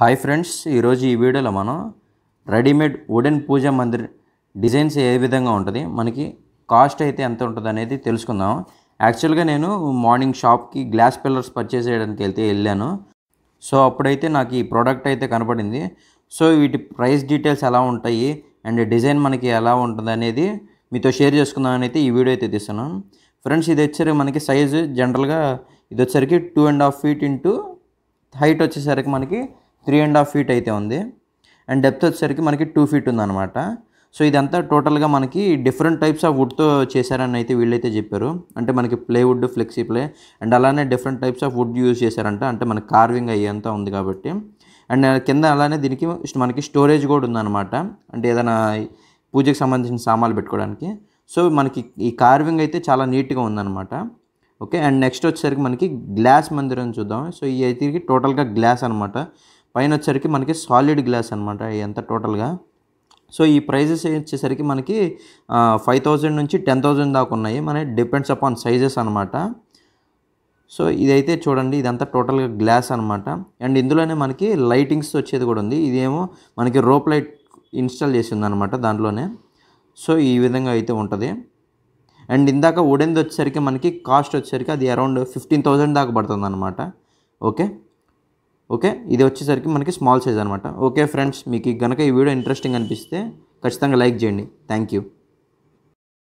hi friends ఈరోజు ఈ వీడియోలో మనం readymade wooden puja mandir designs ఏ విధంగా ఉంటుంది మనకి కాస్ట్ అయితే ఎంత ఉంటుంది అనేది తెలుసుకుందాం యాక్చువల్గా నేను మార్నింగ్ షాప్కి గ్లాస్ పిల్లర్స్ పర్చేస్ చేయడానికి వెళ్తే వెళ్ళాను సో అప్పుడైతే నాకు ఈ ప్రోడక్ట్ అయితే కనపడింది సో వీటి ప్రైస్ డీటెయిల్స్ ఎలా ఉంటాయి అండ్ డిజైన్ మనకి ఎలా ఉంటుంది అనేది మీతో షేర్ చేసుకుందామని అయితే ఈ వీడియో అయితే తీస్తున్నాను ఫ్రెండ్స్ ఇది వచ్చేసరికి మనకి సైజు జనరల్గా ఇది వచ్చేసరికి two and half feet into height వచ్చేసరికి మనకి త్రీ అండ్ హాఫ్ ఫీట్ అయితే ఉంది అండ్ డెప్త్ వచ్చేసరికి మనకి టూ ఫీట్ ఉందన్నమాట సో ఇదంతా టోటల్గా మనకి డిఫరెంట్ టైప్స్ ఆఫ్ వుడ్తో చేశారని అయితే వీళ్ళైతే చెప్పారు అంటే మనకి ప్లేవుడ్ ఫ్లెక్సీ ప్లే అండ్ అలానే different types of wood use చేశారంట అంటే మనకి కార్వింగ్ అయ్యేంతా ఉంది కాబట్టి అండ్ కింద అలానే దీనికి మనకి స్టోరేజ్ కూడా ఉందన్నమాట అంటే ఏదైనా పూజకి సంబంధించిన సామాన్లు పెట్టుకోవడానికి సో మనకి ఈ కార్వింగ్ అయితే చాలా నీట్గా ఉందన్నమాట ఓకే అండ్ నెక్స్ట్ వచ్చేసరికి మనకి గ్లాస్ మందిరం చూద్దాం సో ఈ అయితే టోటల్గా గ్లాస్ అనమాట పైన వచ్చరికి మనకి సాలిడ్ గ్లాస్ అనమాట ఎంత టోటల్గా సో ఈ ప్రైజెస్ వచ్చేసరికి మనకి ఫైవ్ థౌజండ్ నుంచి టెన్ థౌజండ్ దాకా ఉన్నాయి మన డిపెండ్స్ అపాన్ సైజెస్ అనమాట సో ఇదైతే చూడండి ఇదంతా టోటల్గా గ్లాస్ అనమాట అండ్ ఇందులోనే మనకి లైటింగ్స్ వచ్చేది కూడా ఉంది ఇదేమో మనకి రోప్ లైట్ ఇన్స్టాల్ చేసి అనమాట దాంట్లోనే సో ఈ విధంగా అయితే ఉంటుంది అండ్ ఇందాక ఉడెంది వచ్చేసరికి మనకి కాస్ట్ వచ్చేసరికి అది అరౌండ్ ఫిఫ్టీన్ థౌజండ్ దాకా పడుతుంది అనమాట ఓకే ఓకే ఇది వచ్చేసరికి మనకి స్మాల్ సైజ్ అనమాట ఓకే ఫ్రెండ్స్ మీకు కనుక ఈ వీడియో ఇంట్రెస్టింగ్ అనిపిస్తే ఖచ్చితంగా లైక్ చేయండి థ్యాంక్ యూ